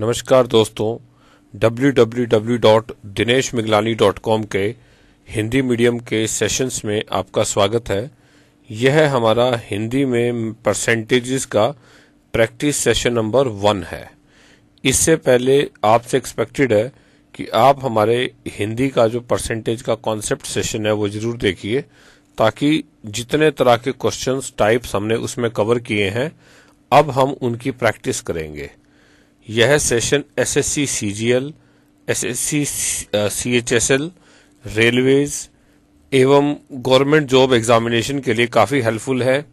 नमस्कार दोस्तों www.dineshmiglani.com के हिंदी मीडियम के सेशंस में आपका स्वागत है यह हमारा हिंदी में परसेंटेजेस का प्रैक्टिस सेशन नंबर वन है इससे पहले आपसे एक्सपेक्टेड है कि आप हमारे हिंदी का जो परसेंटेज का कॉन्सेप्ट सेशन है वो जरूर देखिए ताकि जितने तरह के क्वेश्चंस टाइप्स हमने उसमें कवर किए हैं अब हम उनकी प्रैक्टिस करेंगे यह session SSC CGL SSC CHSL railways एवं गवर्नमेंट जॉब एग्जामिनेशन के लिए काफ़ी हेल्पफुल है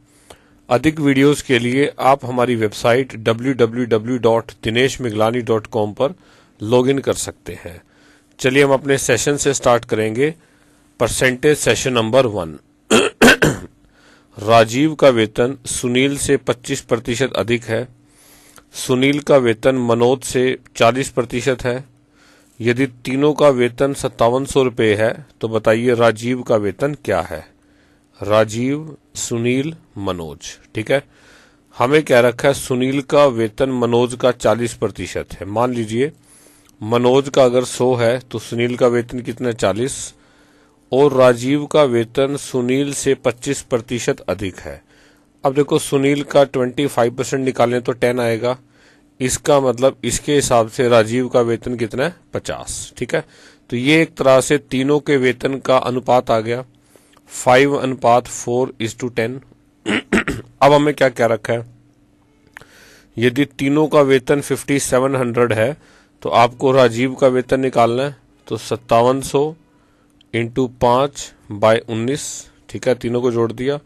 अधिक वीडियोस के लिए आप हमारी वेबसाइट डब्ल्यू पर लॉगिन कर सकते हैं चलिए हम अपने सेशन से स्टार्ट करेंगे percentage session number one Rajiv का वेतन सुनील से 25 प्रतिशत अधिक है सुनील का वेतन मनोज से 40 प्रतिशत है यदि तीनों का वेतन सत्तावन सौ रुपये है तो बताइए राजीव का वेतन क्या है राजीव सुनील मनोज ठीक है हमें क्या रखा है सुनील का वेतन मनोज का 40 प्रतिशत है मान लीजिए मनोज का अगर 100 है तो सुनील का वेतन कितना 40 और राजीव का वेतन सुनील से 25 प्रतिशत अधिक है अब देखो सुनील का ट्वेंटी फाइव परसेंट निकालें तो टेन आएगा इसका मतलब इसके हिसाब से राजीव का वेतन कितना है पचास ठीक है तो ये एक तरह से तीनों के वेतन का अनुपात आ गया फाइव अनुपात फोर इज टू टेन अब हमें क्या क्या रखा है यदि तीनों का वेतन फिफ्टी सेवन हंड्रेड है तो आपको राजीव का वेतन निकालना है तो सत्तावन सौ इंटू पांच बाय उन्नीस ठीक है तीनों को जोड़ दिया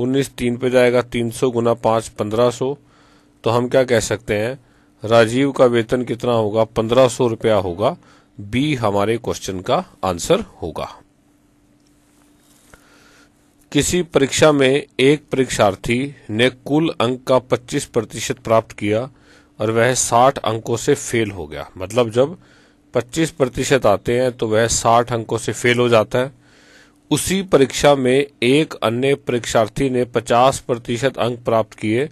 उन्नीस तीन पे जाएगा तीन सौ गुना पाँच पंद्रह सौ तो हम क्या कह सकते हैं राजीव का वेतन कितना होगा पंद्रह सौ रुपया होगा बी हमारे क्वेश्चन का आंसर होगा किसी परीक्षा में एक परीक्षार्थी ने कुल अंक का 25 प्रतिशत प्राप्त किया और वह 60 अंकों से फेल हो गया मतलब जब 25 प्रतिशत आते हैं तो वह 60 अंकों से फेल हो जाता है उसी परीक्षा में एक अन्य परीक्षार्थी ने 50 प्रतिशत अंक प्राप्त किए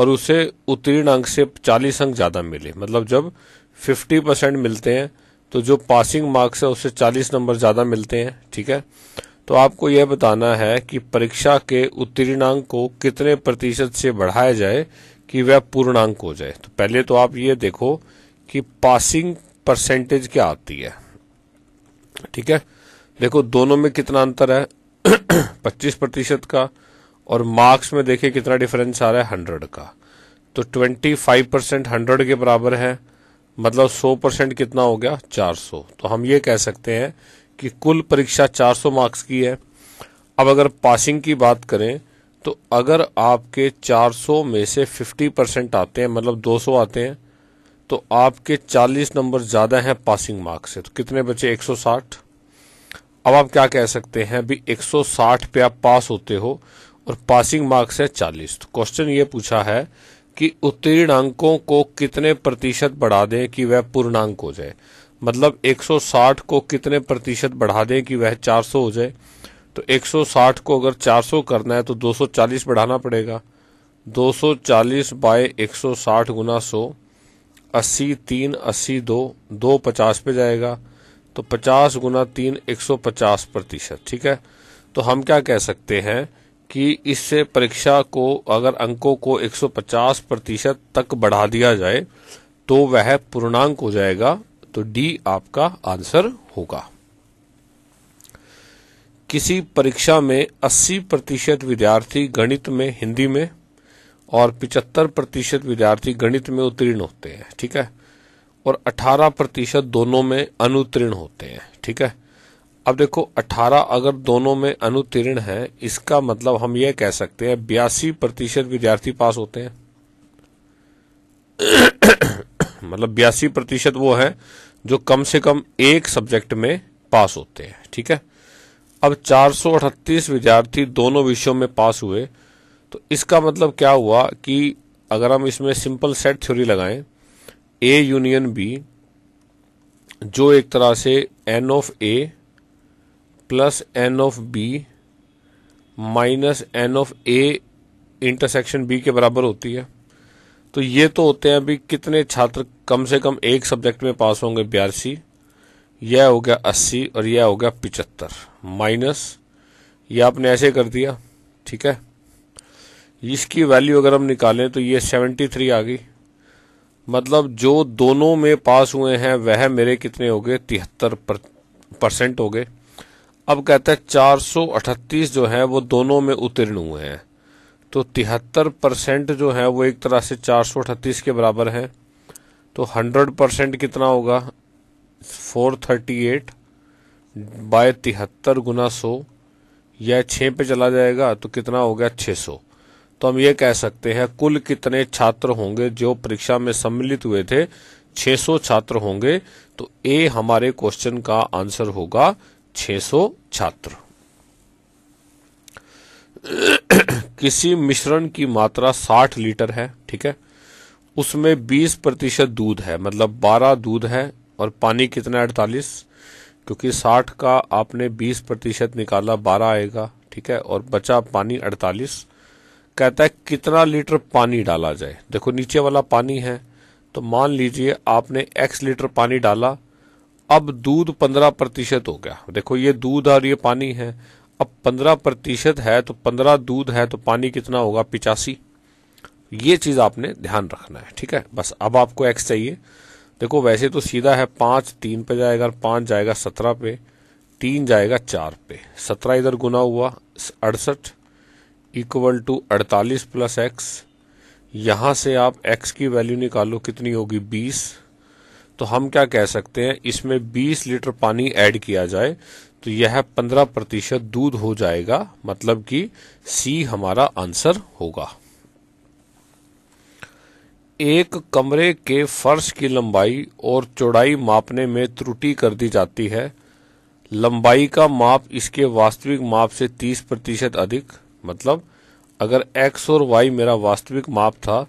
और उसे उत्तीर्ण अंक से 40 अंक ज़्यादा मिले मतलब जब 50 परसेंट मिलते हैं तो जो पासिंग मार्क्स है उससे 40 नंबर ज़्यादा मिलते हैं ठीक है तो आपको यह बताना है कि परीक्षा के अंक को कितने प्रतिशत से बढ़ाया जाए कि वह पूर्णांक हो जाए तो पहले तो आप ये देखो कि पासिंग परसेंटेज क्या आती है ठीक है देखो दोनों में कितना अंतर है पच्चीस प्रतिशत का और मार्क्स में देखिए कितना डिफरेंस आ रहा है हंड्रेड का तो ट्वेंटी फाइव परसेंट हंड्रेड के बराबर है मतलब सौ परसेंट कितना हो गया चार सौ तो हम ये कह सकते हैं कि कुल परीक्षा चार सौ मार्क्स की है अब अगर पासिंग की बात करें तो अगर आपके 400 में से 50 परसेंट आते हैं मतलब 200 आते हैं तो आपके 40 नंबर ज़्यादा हैं पासिंग मार्क्स से तो कितने बचे साठ अब आप क्या कह सकते हैं अभी 160 पे आप पास होते हो और पासिंग मार्क्स है 40 तो क्वेश्चन ये पूछा है कि उत्तीर्ण अंकों को कितने प्रतिशत बढ़ा दें कि वह पूर्णांक हो जाए मतलब 160 को कितने प्रतिशत बढ़ा दें कि वह 400 हो जाए तो 160 को अगर 400 करना है तो 240 बढ़ाना पड़ेगा 240 बाय एक सौ साठ गुना सौ अस्सी तीन अस्सी दो दो पचास पे जाएगा तो 50 गुना तीन एक प्रतिशत ठीक है तो हम क्या कह सकते हैं कि इससे परीक्षा को अगर अंकों को 150 प्रतिशत तक बढ़ा दिया जाए तो वह पूर्णांक हो जाएगा तो डी आपका आंसर होगा किसी परीक्षा में 80 प्रतिशत विद्यार्थी गणित में हिंदी में और 75 प्रतिशत विद्यार्थी गणित में उत्तीर्ण होते हैं ठीक है और 18 प्रतिशत दोनों में अनुतीर्ण होते हैं ठीक है अब देखो 18 अगर दोनों में अनुतीर्ण है इसका मतलब हम यह कह सकते हैं बयासी प्रतिशत विद्यार्थी पास होते हैं मतलब बयासी प्रतिशत वो है जो कम से कम एक सब्जेक्ट में पास होते हैं ठीक है अब 438 विद्यार्थी दोनों विषयों में पास हुए तो इसका मतलब क्या हुआ कि अगर हम इसमें सिंपल सेट थ्योरी लगाएं ए यूनियन बी जो एक तरह से n of A plus n of B minus n of A intersection B के बराबर होती है तो ये तो होते हैं अभी कितने छात्र कम से कम एक सब्जेक्ट में पास होंगे बयासी यह हो गया अस्सी और यह हो गया पिचहत्तर माइनस ये आपने ऐसे कर दिया ठीक है इसकी वैल्यू अगर हम निकालें तो ये सेवेंटी थ्री आ गई मतलब जो दोनों में पास हुए हैं वह मेरे कितने हो गए तिहत्तर परसेंट हो गए अब कहते हैं चार जो है वो दोनों में उत्तीर्ण हुए हैं तो तिहत्तर परसेंट जो है वो एक तरह से चार के बराबर है तो 100 परसेंट कितना होगा 438 बाय तिहत्तर गुना सौ यह छः पे चला जाएगा तो कितना हो गया 600 तो हम ये कह सकते हैं कुल कितने छात्र होंगे जो परीक्षा में सम्मिलित हुए थे 600 छात्र होंगे तो ए हमारे क्वेश्चन का आंसर होगा 600 छात्र किसी मिश्रण की मात्रा 60 लीटर है ठीक है उसमें 20 प्रतिशत दूध है मतलब 12 दूध है और पानी कितना अड़तालीस क्योंकि 60 का आपने 20 प्रतिशत निकाला 12 आएगा ठीक है और बचा पानी 48 कहता है कितना लीटर पानी डाला जाए देखो नीचे वाला पानी है तो मान लीजिए आपने एक्स लीटर पानी डाला अब दूध पंद्रह प्रतिशत हो गया देखो ये दूध और ये पानी है अब पंद्रह प्रतिशत है तो पंद्रह दूध है तो पानी कितना होगा पिचासी ये चीज आपने ध्यान रखना है ठीक है बस अब आपको एक्स चाहिए देखो वैसे तो सीधा है पांच तीन पे जाएगा पांच जाएगा सत्रह पे तीन जाएगा चार पे सत्रह इधर गुना हुआ अड़सठ इक्वल टू अड़तालीस प्लस एक्स यहाँ से आप x की वैल्यू निकालो कितनी होगी 20 तो हम क्या कह सकते हैं इसमें 20 लीटर पानी ऐड किया जाए तो यह 15 प्रतिशत दूध हो जाएगा मतलब कि सी हमारा आंसर होगा एक कमरे के फर्श की लंबाई और चौड़ाई मापने में त्रुटि कर दी जाती है लंबाई का माप इसके वास्तविक माप से 30 प्रतिशत अधिक मतलब अगर x और y मेरा वास्तविक माप था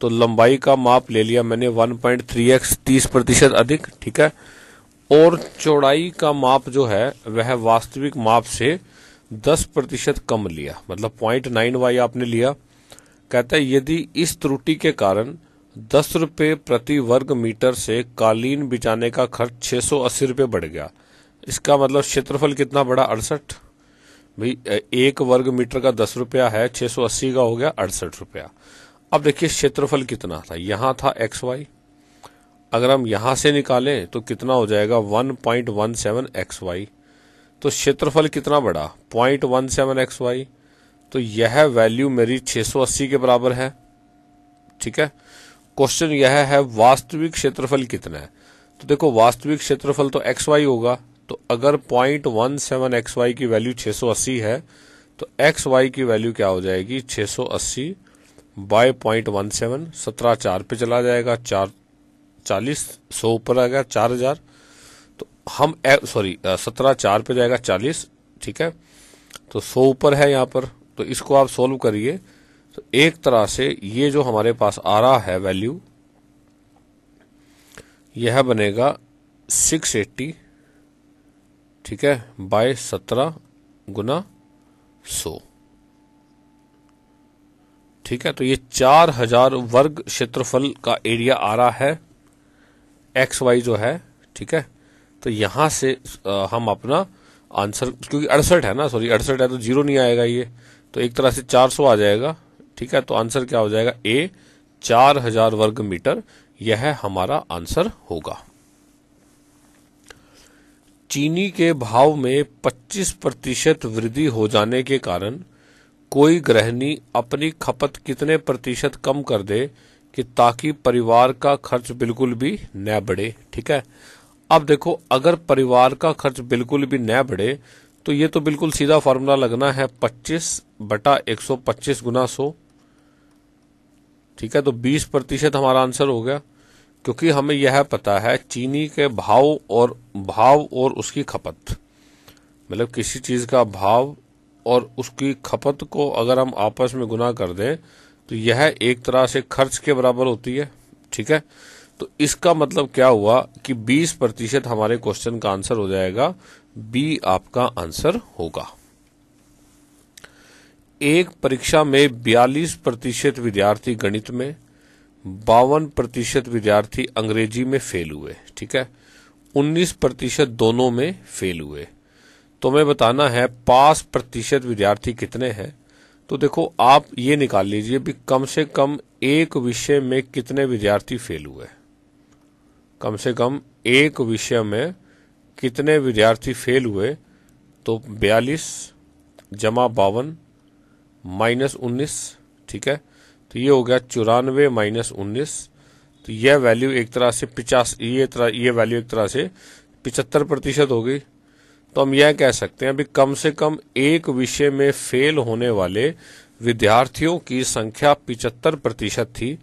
तो लंबाई का माप ले लिया मैंने 1.3x 30 प्रतिशत अधिक ठीक है और चौड़ाई का माप जो है वह वास्तविक माप से 10 प्रतिशत कम लिया मतलब पॉइंट नाइन वाई आपने लिया कहता है यदि इस त्रुटि के कारण दस रुपये प्रति वर्ग मीटर से कालीन बिछाने का खर्च अस्सी रुपये बढ़ गया इसका मतलब क्षेत्रफल कितना बड़ा अड़सठ भाई एक वर्ग मीटर का दस रुपया है 680 का हो गया अड़सठ रुपया अब देखिए क्षेत्रफल कितना था यहां था एक्स वाई अगर हम यहां से निकालें तो कितना हो जाएगा 1.17 एक्स वाई तो क्षेत्रफल कितना बड़ा सेवन एक्स वाई तो यह वैल्यू मेरी 680 के बराबर है ठीक है क्वेश्चन यह है वास्तविक क्षेत्रफल कितना है तो देखो वास्तविक क्षेत्रफल तो एक्स वाई होगा तो अगर point one seven x y की वैल्यू 680 है तो एक्स वाई की वैल्यू क्या हो जाएगी 680 सौ अस्सी बाय पॉइंट वन सेवन सत्रह चार पे चला जाएगा चार चालीस सौ ऊपर आ गया चार हजार तो हम सॉरी सत्रह चार पे जाएगा चालीस ठीक है तो सौ ऊपर है यहाँ पर तो इसको आप सोल्व करिए तो एक तरह से ये जो हमारे पास आ रहा है वैल्यू यह बनेगा सिक्स एट्टी ठीक है बाय सत्रह गुना सो ठीक है तो ये चार हजार वर्ग क्षेत्रफल का एरिया आ रहा है एक्स वाई जो है ठीक है तो यहां से हम अपना आंसर क्योंकि अड़सठ है ना सॉरी अड़सठ है तो जीरो नहीं आएगा ये तो एक तरह से चार सौ आ जाएगा ठीक है तो आंसर क्या हो जाएगा ए चार हजार वर्ग मीटर यह हमारा आंसर होगा चीनी के भाव में 25 प्रतिशत वृद्धि हो जाने के कारण कोई गृहिणी अपनी खपत कितने प्रतिशत कम कर दे कि ताकि परिवार का खर्च बिल्कुल भी न बढ़े ठीक है अब देखो अगर परिवार का खर्च बिल्कुल भी न बढ़े तो ये तो बिल्कुल सीधा फॉर्मूला लगना है 25 बटा 125 गुना सो ठीक है तो 20 प्रतिशत हमारा आंसर हो गया क्योंकि हमें यह पता है चीनी के भाव और भाव और उसकी खपत मतलब किसी चीज का भाव और उसकी खपत को अगर हम आपस में गुना कर दें तो यह एक तरह से खर्च के बराबर होती है ठीक है तो इसका मतलब क्या हुआ कि 20 प्रतिशत हमारे क्वेश्चन का आंसर हो जाएगा बी आपका आंसर होगा एक परीक्षा में 42 प्रतिशत विद्यार्थी गणित में बावन प्रतिशत विद्यार्थी अंग्रेजी में फेल हुए ठीक है 19 प्रतिशत दोनों में फेल हुए तो हमें बताना है पास प्रतिशत विद्यार्थी कितने हैं तो देखो आप ये निकाल लीजिए भी कम से कम एक विषय में कितने विद्यार्थी फेल हुए कम से कम एक विषय में कितने विद्यार्थी फेल हुए तो बयालीस जमा बावन माइनस उन्नीस ठीक है तो ये हो गया चौरानवे माइनस उन्नीस तो यह वैल्यू एक तरह से पिचास ये तरह ये वैल्यू एक तरह से पिचहत्तर प्रतिशत हो गई तो हम यह कह सकते हैं अभी कम से कम एक विषय में फेल होने वाले विद्यार्थियों की संख्या पिचहत्तर प्रतिशत थी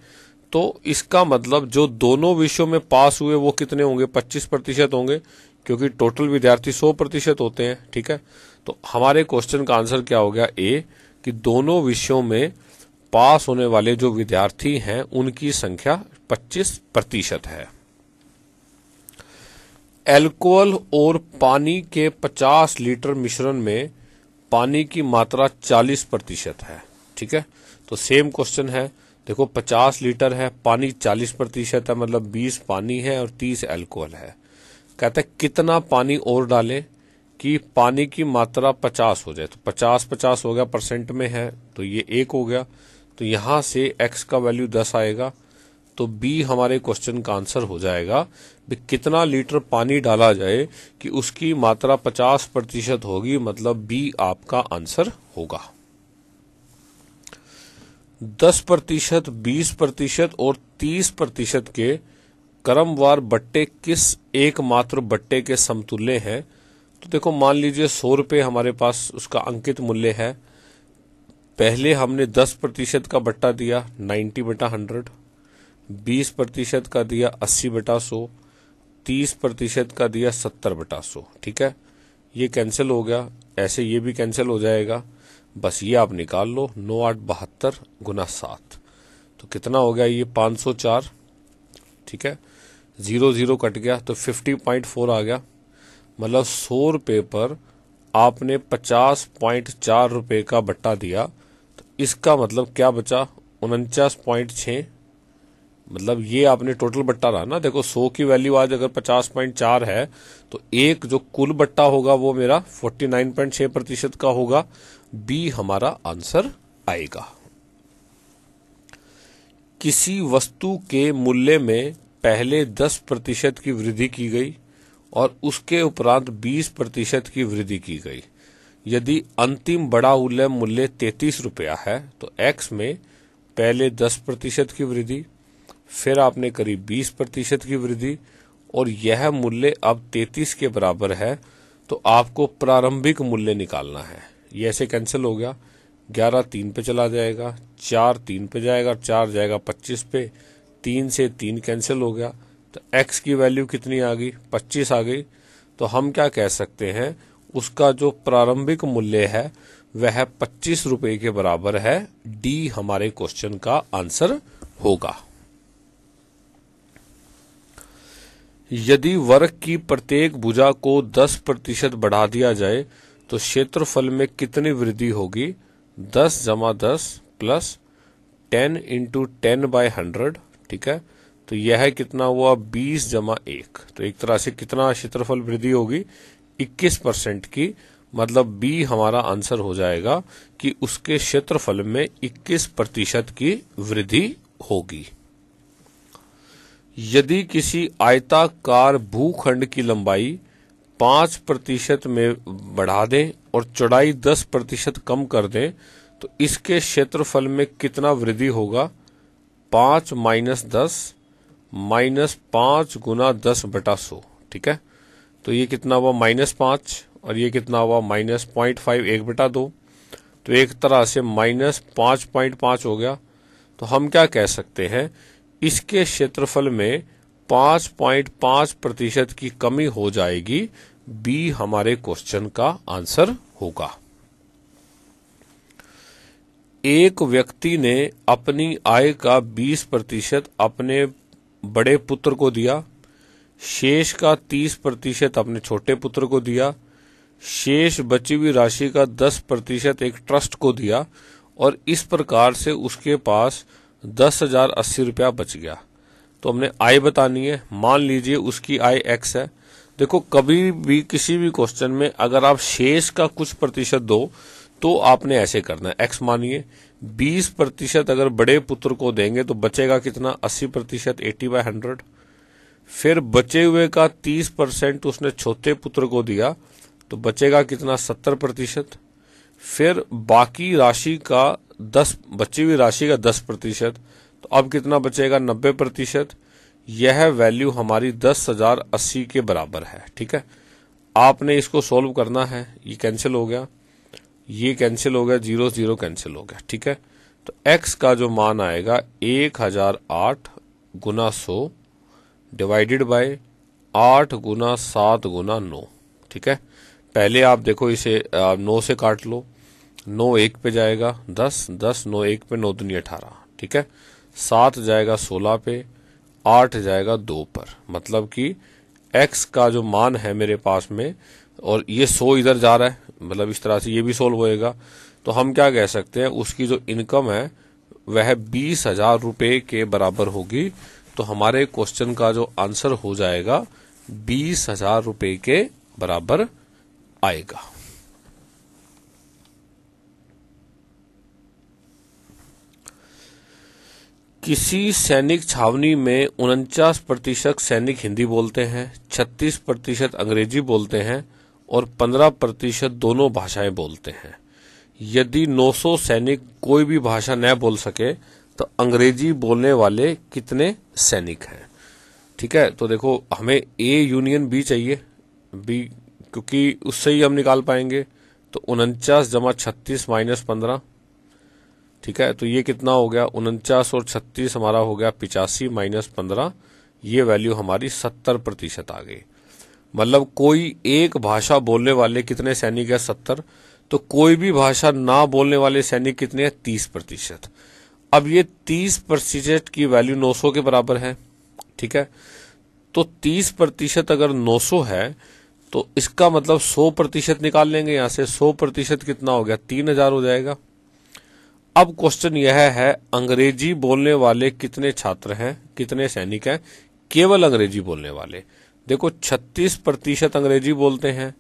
तो इसका मतलब जो दोनों विषयों में पास हुए वो कितने होंगे पच्चीस प्रतिशत होंगे क्योंकि टोटल विद्यार्थी सौ प्रतिशत होते हैं ठीक है तो हमारे क्वेश्चन का आंसर क्या हो गया ए कि दोनों विषयों में पास होने वाले जो विद्यार्थी हैं उनकी संख्या 25 प्रतिशत है एल्कोहल और पानी के 50 लीटर मिश्रण में पानी की मात्रा 40 प्रतिशत है ठीक है तो सेम क्वेश्चन है देखो 50 लीटर है पानी 40 प्रतिशत है मतलब 20 पानी है और 30 एल्कोहल है कहते कितना पानी और डालें कि पानी की मात्रा 50 हो जाए तो 50 50 हो गया परसेंट में है तो ये एक हो गया तो यहाँ से x का वैल्यू 10 आएगा तो b हमारे क्वेश्चन का आंसर हो जाएगा भी कितना लीटर पानी डाला जाए कि उसकी मात्रा 50 प्रतिशत होगी मतलब b आपका आंसर होगा 10 प्रतिशत बीस प्रतिशत और 30 प्रतिशत के क्रमवार बट्टे किस एकमात्र बट्टे के समतुल्य हैं तो देखो मान लीजिए सौ रुपये हमारे पास उसका अंकित मूल्य है पहले हमने 10 प्रतिशत का बट्टा दिया 90 बटा 100 20 प्रतिशत का दिया 80 बटा 100 30 प्रतिशत का दिया 70 बटा 100 ठीक है ये कैंसिल हो गया ऐसे ये भी कैंसिल हो जाएगा बस ये आप निकाल लो नौ आठ बहत्तर गुना सात तो कितना हो गया ये पाँच सौ चार ठीक है ज़ीरो ज़ीरो कट गया तो फिफ्टी फोर आ गया मतलब सौ रुपये पर आपने पचास पॉइंट चार रुपये का बट्टा दिया इसका मतलब क्या बचा उनचास पॉइंट छ मतलब ये आपने टोटल बट्टा रहा ना देखो सो की वैल्यू आज अगर पचास पॉइंट चार है तो एक जो कुल बट्टा होगा वो मेरा फोर्टी नाइन पॉइंट छह प्रतिशत का होगा बी हमारा आंसर आएगा किसी वस्तु के मूल्य में पहले दस प्रतिशत की वृद्धि की गई और उसके उपरांत बीस प्रतिशत की वृद्धि की गई यदि अंतिम बड़ा उलय मूल्य तैतीस रुपया है तो एक्स में पहले दस प्रतिशत की वृद्धि फिर आपने करी बीस प्रतिशत की वृद्धि और यह मूल्य अब तैतीस के बराबर है तो आपको प्रारंभिक मूल्य निकालना है ये ऐसे कैंसिल हो गया ग्यारह तीन पे चला जाएगा चार तीन पे जाएगा चार जाएगा पच्चीस पे तीन से तीन कैंसिल हो गया तो एक्स की वैल्यू कितनी आ गई पच्चीस आ गई तो हम क्या कह सकते हैं उसका जो प्रारंभिक मूल्य है वह पच्चीस रुपए के बराबर है डी हमारे क्वेश्चन का आंसर होगा यदि वर्ग की प्रत्येक भुजा को 10 प्रतिशत बढ़ा दिया जाए तो क्षेत्रफल में कितनी वृद्धि होगी 10 जमा दस plus ten into ten by hundred ठीक है तो यह कितना हुआ 20 जमा एक तो एक तरह से कितना क्षेत्रफल वृद्धि होगी 21 परसेंट की मतलब बी हमारा आंसर हो जाएगा कि उसके क्षेत्रफल में 21 प्रतिशत की वृद्धि होगी यदि किसी आयताकार भूखंड की लंबाई पांच प्रतिशत में बढ़ा दें और चौड़ाई दस प्रतिशत कम कर दें तो इसके क्षेत्रफल में कितना वृद्धि होगा पांच माइनस दस माइनस पांच गुना दस बटा सो ठीक है तो ये कितना हुआ माइनस पाँच और ये कितना हुआ माइनस पॉइंट फाइव एक बेटा दो तो एक तरह से माइनस पाँच पॉइंट पाँच हो गया तो हम क्या कह सकते हैं इसके क्षेत्रफल में पाँच पॉइंट पाँच प्रतिशत की कमी हो जाएगी बी हमारे क्वेश्चन का आंसर होगा एक व्यक्ति ने अपनी आय का 20 प्रतिशत अपने बड़े पुत्र को दिया शेष का तीस प्रतिशत अपने छोटे पुत्र को दिया शेष बची हुई राशि का दस प्रतिशत एक ट्रस्ट को दिया और इस प्रकार से उसके पास दस हजार अस्सी रुपया बच गया तो हमने आय बतानी है मान लीजिए उसकी आय एक्स है देखो कभी भी किसी भी क्वेश्चन में अगर आप शेष का कुछ प्रतिशत दो तो आपने ऐसे करना है एक्स मानिए 20 प्रतिशत अगर बड़े पुत्र को देंगे तो बचेगा कितना 80 प्रतिशत एटी बाय हंड्रेड फिर बचे हुए का तीस परसेंट उसने छोटे पुत्र को दिया तो बचेगा कितना सत्तर प्रतिशत फिर बाकी राशि का दस बची हुई राशि का दस प्रतिशत तो अब कितना बचेगा नब्बे प्रतिशत यह वैल्यू हमारी दस हजार अस्सी के बराबर है ठीक है आपने इसको सोल्व करना है ये कैंसिल हो गया ये कैंसिल हो गया जीरो जीरो कैंसिल हो गया ठीक है तो एक्स का जो मान आएगा एक हजार आठ गुना सौ डिवाइडेड बाय आठ गुना सात गुना नौ ठीक है पहले आप देखो इसे आप नौ से काट लो नौ एक पे जाएगा दस दस नौ एक पे नौ दुनिया अठारह ठीक है सात जाएगा सोलह पे आठ जाएगा दो पर मतलब कि एक्स का जो मान है मेरे पास में और ये सो इधर जा रहा है मतलब इस तरह से ये भी सोल्व होएगा तो हम क्या कह सकते हैं उसकी जो इनकम है वह बीस हजार रुपये के बराबर होगी तो हमारे क्वेश्चन का जो आंसर हो जाएगा बीस हजार रुपए के बराबर आएगा किसी सैनिक छावनी में उनचास प्रतिशत सैनिक हिंदी बोलते हैं छत्तीस प्रतिशत अंग्रेजी बोलते हैं और पंद्रह प्रतिशत दोनों भाषाएं बोलते हैं यदि 900 सैनिक कोई भी भाषा न बोल सके तो अंग्रेजी बोलने वाले कितने सैनिक हैं ठीक है तो देखो हमें ए यूनियन बी चाहिए बी क्योंकि उससे ही हम निकाल पाएंगे तो उनचास जमा छत्तीस माइनस पंद्रह ठीक है तो ये कितना हो गया उनचास और छत्तीस हमारा हो गया पिचासी माइनस पंद्रह ये वैल्यू हमारी सत्तर प्रतिशत आ गई मतलब कोई एक भाषा बोलने वाले कितने सैनिक है सत्तर तो कोई भी भाषा ना बोलने वाले सैनिक कितने हैं तीस प्रतिशत अब ये तीस प्रतिशत की वैल्यू 900 के बराबर है ठीक है तो तीस प्रतिशत अगर 900 है तो इसका मतलब सौ प्रतिशत निकाल लेंगे यहां से सौ प्रतिशत कितना हो गया तीन हजार हो जाएगा अब क्वेश्चन यह है अंग्रेजी बोलने वाले कितने छात्र हैं कितने सैनिक हैं केवल अंग्रेजी बोलने वाले देखो छत्तीस प्रतिशत अंग्रेजी बोलते हैं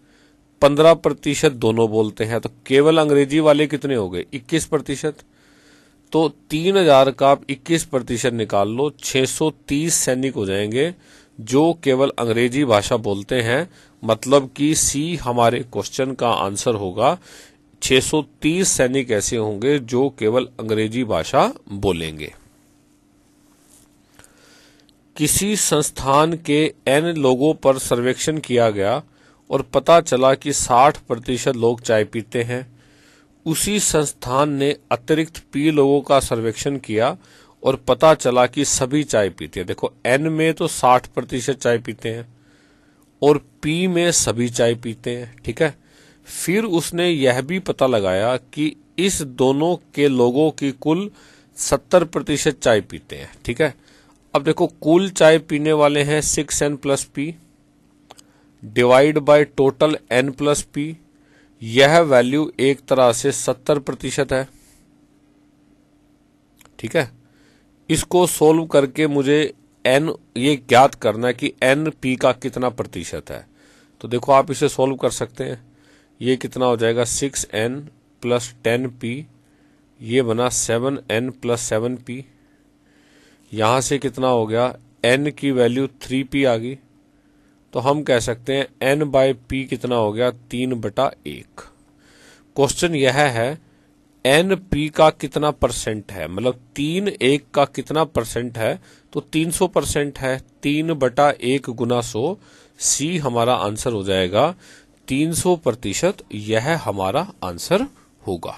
पंद्रह प्रतिशत दोनों बोलते हैं तो केवल अंग्रेजी वाले कितने हो गए इक्कीस प्रतिशत तो तीन हजार का आप इक्कीस प्रतिशत निकाल लो 630 सैनिक हो जाएंगे जो केवल अंग्रेजी भाषा बोलते हैं मतलब कि सी हमारे क्वेश्चन का आंसर होगा 630 सैनिक ऐसे होंगे जो केवल अंग्रेजी भाषा बोलेंगे किसी संस्थान के एन लोगों पर सर्वेक्षण किया गया और पता चला कि 60 प्रतिशत लोग चाय पीते हैं उसी संस्थान ने अतिरिक्त पी लोगों का सर्वेक्षण किया और पता चला कि सभी चाय पीते हैं देखो एन में तो 60 प्रतिशत चाय पीते हैं और पी में सभी चाय पीते हैं ठीक है फिर उसने यह भी पता लगाया कि इस दोनों के लोगों की कुल 70 प्रतिशत चाय पीते हैं ठीक है अब देखो कुल चाय पीने वाले हैं six n plus p divide by total n plus p यह वैल्यू एक तरह से सत्तर प्रतिशत है ठीक है इसको सोल्व करके मुझे एन ये ज्ञात करना है कि एन पी का कितना प्रतिशत है तो देखो आप इसे सोल्व कर सकते हैं ये कितना हो जाएगा six n plus ten p ये बना seven n plus seven p यहां से कितना हो गया एन की वैल्यू थ्री पी आ गई तो हम कह सकते हैं एन बाय पी कितना हो गया तीन बटा एक क्वेश्चन यह है एन पी का कितना परसेंट है मतलब तीन एक का कितना परसेंट है तो तीन सौ परसेंट है तीन बटा एक गुना सो सी हमारा आंसर हो जाएगा तीन सौ प्रतिशत यह हमारा आंसर होगा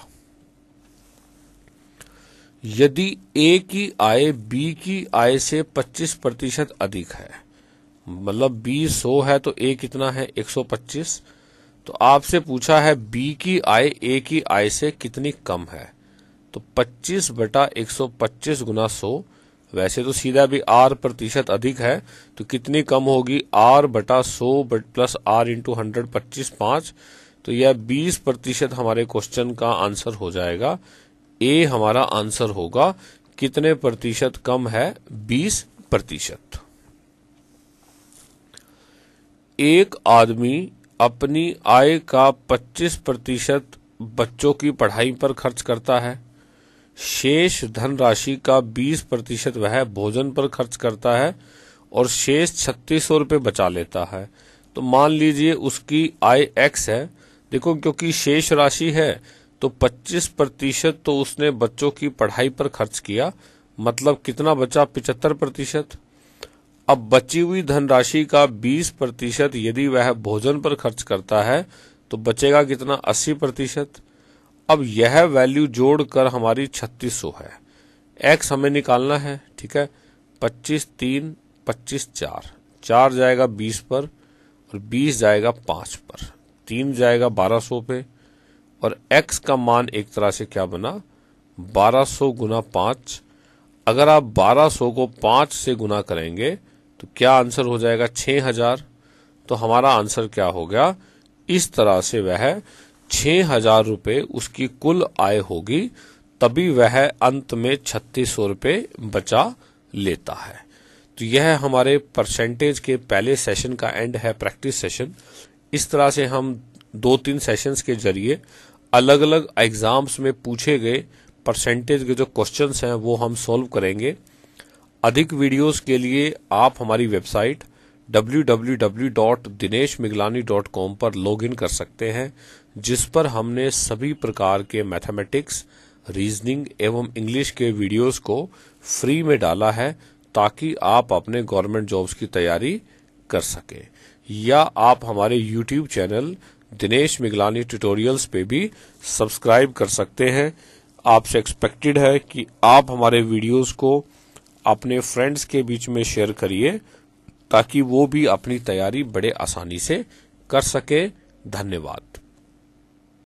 यदि ए की आय बी की आय से पच्चीस प्रतिशत अधिक है मतलब बी सो है तो ए कितना है 125 तो आपसे पूछा है बी की आय ए की आय से कितनी कम है तो 25 बटा 125 गुना सो वैसे तो सीधा भी आर प्रतिशत अधिक है तो कितनी कम होगी आर बटा सो बट प्लस आर इंटू हंड्रेड पच्चीस पांच तो यह बीस प्रतिशत हमारे क्वेश्चन का आंसर हो जाएगा ए हमारा आंसर होगा कितने प्रतिशत कम है बीस प्रतिशत एक आदमी अपनी आय का 25 प्रतिशत बच्चों की पढ़ाई पर खर्च करता है शेष धनराशि का 20 प्रतिशत वह भोजन पर खर्च करता है और शेष छत्तीस सौ रुपये बचा लेता है तो मान लीजिए उसकी आय एक्स है देखो क्योंकि शेष राशि है तो 25 प्रतिशत तो उसने बच्चों की पढ़ाई पर खर्च किया मतलब कितना बचा पिचहत्तर प्रतिशत अब बची हुई धनराशि का 20 प्रतिशत यदि वह भोजन पर खर्च करता है तो बचेगा कितना 80 प्रतिशत अब यह वैल्यू जोड़कर हमारी 3600 है एक्स हमें निकालना है ठीक है 25 तीन 25 चार चार जाएगा 20 पर और 20 जाएगा 5 पर तीन जाएगा 1200 पे और एक्स का मान एक तरह से क्या बना 1200 गुना पाँच अगर आप 1200 को 5 से गुना करेंगे तो क्या आंसर हो जाएगा छः हजार तो हमारा आंसर क्या हो गया इस तरह से वह छः हजार रुपये उसकी कुल आय होगी तभी वह अंत में छत्तीस सौ रुपये बचा लेता है तो यह हमारे परसेंटेज के पहले सेशन का एंड है प्रैक्टिस सेशन इस तरह से हम दो तीन सेशंस के जरिए अलग अलग एग्जाम्स में पूछे गए परसेंटेज के जो क्वेश्चंस हैं वो हम सॉल्व करेंगे अधिक वीडियोस के लिए आप हमारी वेबसाइट www.dineshmiglani.com पर लॉगिन कर सकते हैं जिस पर हमने सभी प्रकार के मैथमेटिक्स रीजनिंग एवं इंग्लिश के वीडियोस को फ्री में डाला है ताकि आप अपने गवर्नमेंट जॉब्स की तैयारी कर सकें या आप हमारे YouTube channel Dinesh Miglani tutorials पे भी सब्सक्राइब कर सकते हैं आपसे एक्सपेक्टेड है कि आप हमारे वीडियोस को अपने फ्रेंड्स के बीच में शेयर करिए ताकि वो भी अपनी तैयारी बड़े आसानी से कर सके धन्यवाद